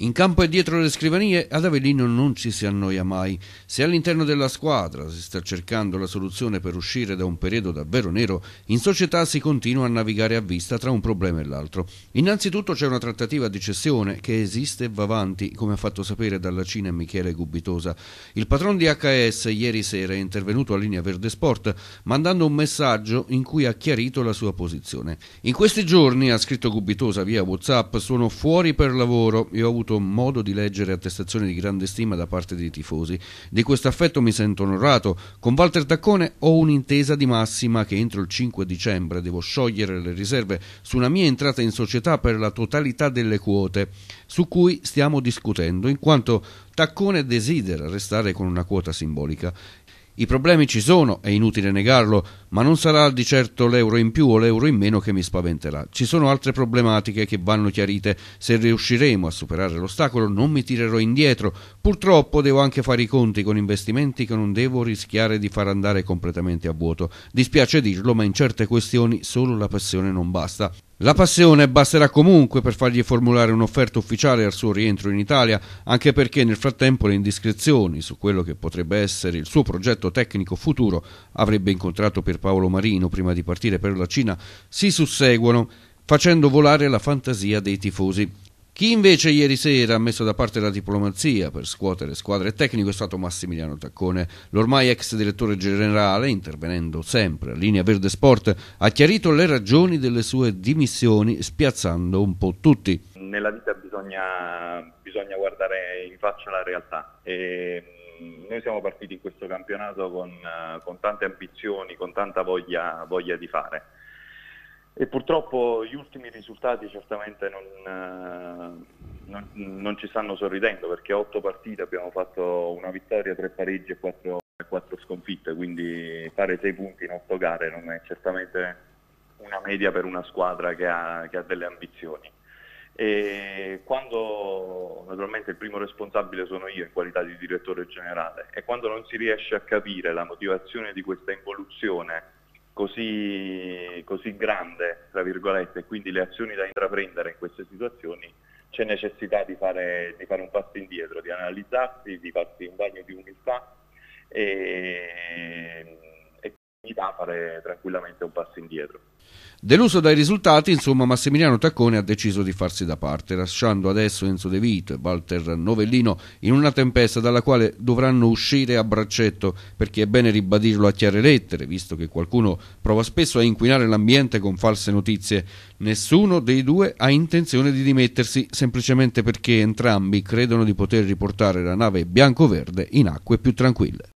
In campo e dietro le scrivanie ad Avellino non ci si annoia mai. Se all'interno della squadra si sta cercando la soluzione per uscire da un periodo davvero nero, in società si continua a navigare a vista tra un problema e l'altro. Innanzitutto c'è una trattativa di cessione che esiste e va avanti, come ha fatto sapere dalla Cina Michele Gubitosa. Il patron di HS ieri sera è intervenuto a Linea Verde Sport mandando un messaggio in cui ha chiarito la sua posizione. In questi giorni, ha scritto Gubitosa via WhatsApp, sono fuori per lavoro e ho avuto avuto modo di leggere attestazioni di grande stima da parte dei tifosi. Di questo affetto mi sento onorato. Con Walter Taccone ho un'intesa di massima che entro il 5 dicembre devo sciogliere le riserve su una mia entrata in società per la totalità delle quote, su cui stiamo discutendo, in quanto Taccone desidera restare con una quota simbolica. I problemi ci sono, è inutile negarlo, ma non sarà di certo l'euro in più o l'euro in meno che mi spaventerà. Ci sono altre problematiche che vanno chiarite. Se riusciremo a superare l'ostacolo non mi tirerò indietro. Purtroppo devo anche fare i conti con investimenti che non devo rischiare di far andare completamente a vuoto. Dispiace dirlo, ma in certe questioni solo la passione non basta. La passione basterà comunque per fargli formulare un'offerta ufficiale al suo rientro in Italia, anche perché nel frattempo le indiscrezioni su quello che potrebbe essere il suo progetto tecnico futuro avrebbe incontrato per Paolo Marino prima di partire per la Cina si susseguono, facendo volare la fantasia dei tifosi. Chi invece ieri sera ha messo da parte la diplomazia per scuotere squadre tecniche è stato Massimiliano Taccone. L'ormai ex direttore generale, intervenendo sempre a Linea Verde Sport, ha chiarito le ragioni delle sue dimissioni, spiazzando un po' tutti. Nella vita bisogna, bisogna guardare in faccia la realtà. E mm, noi siamo partiti in questo campionato con, eh, con tante ambizioni, con tanta voglia, voglia di fare e purtroppo gli ultimi risultati certamente non, eh, non, non, ci stanno sorridendo perché a otto partite abbiamo fatto una vittoria, tre pareggi e quattro, quattro sconfitte, quindi fare sei punti in otto gare non è certamente una media per una squadra che ha, che ha delle ambizioni. E quando naturalmente il primo responsabile sono io in qualità di direttore generale e quando non si riesce a capire la motivazione di questa involuzione così, così grande, tra virgolette, e quindi le azioni da intraprendere in queste situazioni, c'è necessità di fare, di fare un passo indietro, di analizzarsi, di farsi un bagno di umiltà e possibilità fare tranquillamente un passo indietro. Deluso dai risultati, insomma, Massimiliano Taccone ha deciso di farsi da parte, lasciando adesso Enzo De Vito e Walter Novellino in una tempesta dalla quale dovranno uscire a braccetto, perché è bene ribadirlo a chiare lettere, visto che qualcuno prova spesso a inquinare l'ambiente con false notizie. Nessuno dei due ha intenzione di dimettersi, semplicemente perché entrambi credono di poter riportare la nave bianco-verde in acque più tranquille.